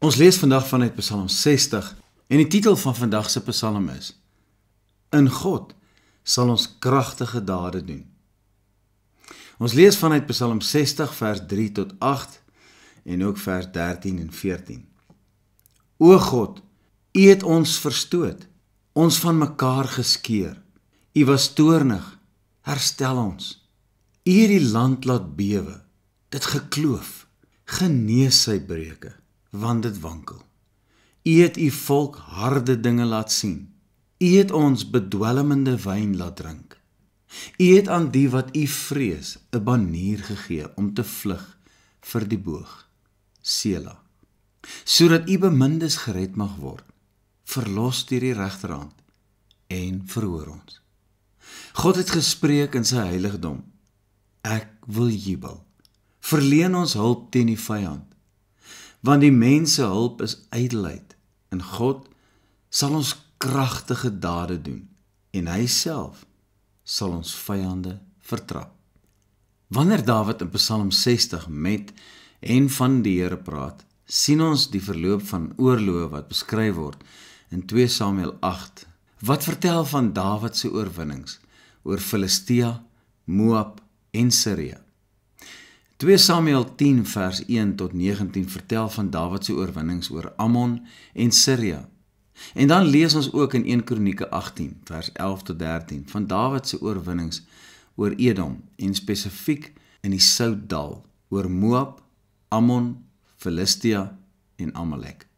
Ons lees vandag vanuit Psalm 60 en die titel van vandag se Psalm is: In God sal ons kragtige dade doen. Ons lees vanuit Psalm 60 vers 3 tot 8 en ook vers 13 en 14. O God, U het ons verstoot, ons van mekaar geskeur. U was toornig, herstel ons. U het die land laat bewe, dit gekloof, genees sy breuke want dit wankel. U het u volk harde dinge laat sien. U het ons bedwelmende wyn laat drink. U het aan die wat u vrees 'n banier gegee om te vlug vir die boog. Sela. Sodat u bemindes gered mag word. Verlos deur die regterhand en verhoor ons. God het gespreek in sy heiligdom. Ek wil jubel. Verleen ons hulp teen die vyand want die mense hulp is ydelheid en God sal ons kragtige dade doen en hy self sal ons vyande vertrap. Wanneer Dawid in Psalm 60 met en van die Here praat, sien ons die verloop van oorloë wat beskryf word in 2 Samuel 8. Wat vertel van Dawid se oorwinnings oor Filistia, Moab en Sirië? 2 Samuel 10 vers 1 tot 19 vertel van Dawid se oorwinnings oor Ammon en Sirië. En dan lees ons ook in 1 Kronieke 18 vers 11 tot 13 van Dawid se oorwinnings oor Edom en spesifiek in die Souddal oor Moab, Ammon, Filistia en Amalek.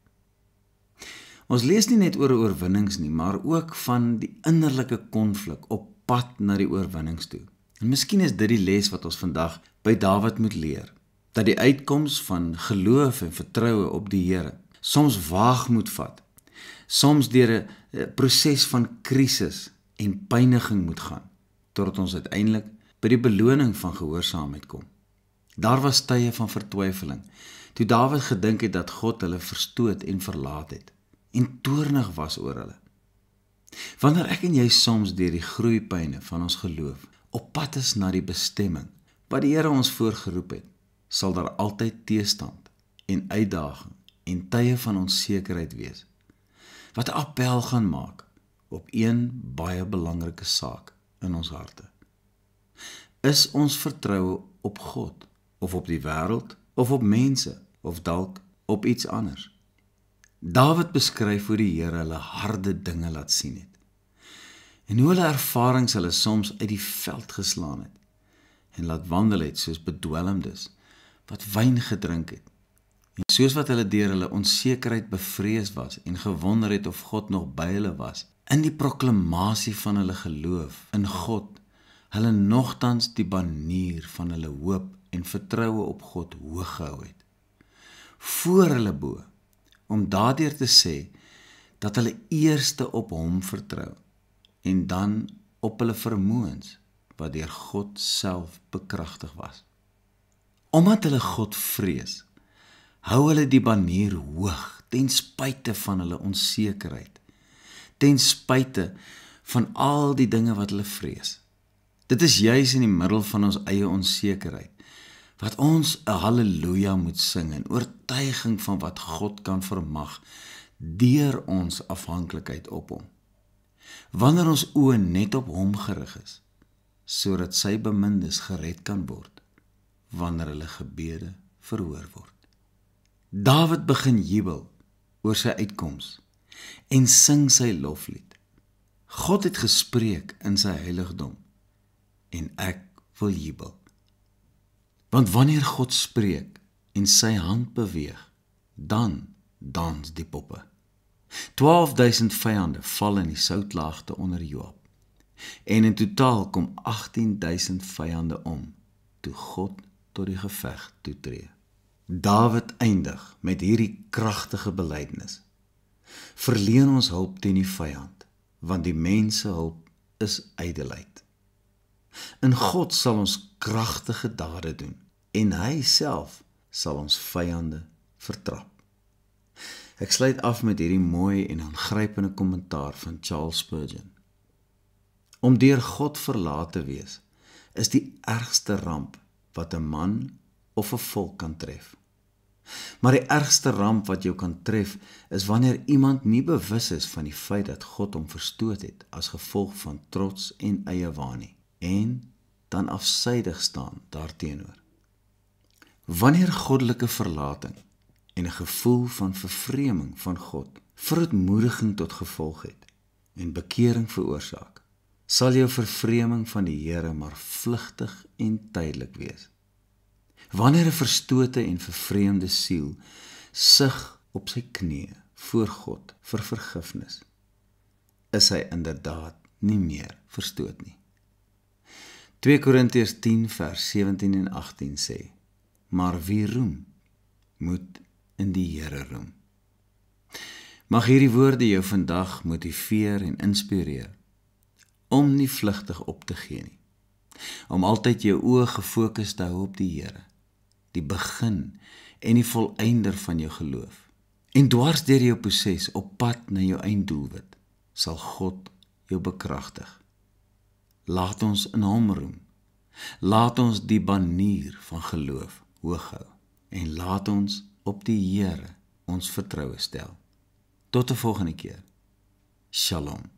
Ons lees nie net oor oorwinnings nie, maar ook van die innerlike konflik op pad na die oorwinnings toe. En miskien is dit die les wat ons vandag by Dawid moet leer, dat die uitkoms van geloof en vertroue op die Here soms waag moet vat. Soms deur 'n eh, proses van krisis en pyniging moet gaan totdat ons uiteindelik by die beloning van gehoorsaamheid kom. Daar was tye van vertwyfeling toe Dawid gedink het dat God hulle verstoot en verlaat het en toornig was oor hulle. Wanneer ek en jy soms deur die groeipyne van ons geloof op pad is na die bestemming wat die Here ons voorgeroep het, sal daar altyd teestand en uitdaging en tye van onsekerheid wees wat 'n appel gaan maak op een baie belangrike saak in ons harte. Is ons vertroue op God of op die wêreld of op mense of dalk op iets anders? Dawid beskryf hoe die Here hulle harde dinge laat sien het en hoe hulle ervarings hulle soms uit die veld geslaan het en laat wandel het soos bedwelmdes wat wyn gedrink het en soos wat hulle deur hulle onsekerheid bevrees was en gewonder het of God nog by hulle was in die proklamasie van hulle geloof in God hulle nogtans die banier van hulle hoop en vertroue op God hoog gehou het voor hulle bo om daardeur te sê dat hulle eerste op hom vertrou en dan op hulle vermoëns wat deur God self bekragtig was. Omdat hulle God vrees, hou hulle die banier hoog ten spyte van hulle onsekerheid, ten spyte van al die dinge wat hulle vrees. Dit is juis in die middel van ons eie onsekerheid wat ons 'n haleluja moet sing in oortuiging van wat God kan vermag deur ons afhanklikheid op hom wanneer ons oë net op hom gerig is sodat sy bemindes gered kan word wanneer hulle gebede verhoor word Dawid begin jubel oor sy uitkoms en sing sy loflied God het gespreek in sy heiligdom en ek wil jubel want wanneer God spreek en sy hand beweeg dan dans die poppe 12000 vyande val in die soutlaagte onder Joab. En in totaal kom 18000 vyande om toe God tot die geveg toe tree. Dawid eindig met hierdie kragtige belydenis. Verleen ons hulp teen die vyand, want die mense hulp is ydelheid. In God sal ons kragtige dade doen en hy self sal ons vyande vertrap. Ek sluit af met hierdie mooi en aangrypende kommentaar van Charles Spurgeon. Om deur God verlaat te wees is die ergste ramp wat 'n man of 'n volk kan tref. Maar die ergste ramp wat jou kan tref is wanneer iemand nie bewus is van die feit dat God hom verstoot het as gevolg van trots en eie waanie en dan afsydig staan daarteenoor. Wanneer goddelike verlating en 'n gevoel van vervreeming van God, verontmoediging tot gevolg het en bekering veroorsaak, sal jou vervreeming van die Here maar vlugtig en tydelik wees. Wanneer 'n verstote en vervreemde siel sug op sy knie voor God vir vergifnis, is hy inderdaad nie meer verstoot nie. 2 Korintiërs 10 vers 17 en 18 sê: Maar wie roem moet in die Here roem. Mag hierdie woorde jou vandag motiveer en inspireer om nie vlugtig op te gee nie. Om altyd jou oë gefokus te hou op die Here, die begin en die volëinder van jou geloof. En dwars deur jou proses op pad na jou einddoelwit, sal God jou bekragtig. Laat ons in Hom roem. Laat ons die banier van geloof hoog hou en laat ons op die Here ons vertroue stel. Tot 'n volgende keer. Shalom.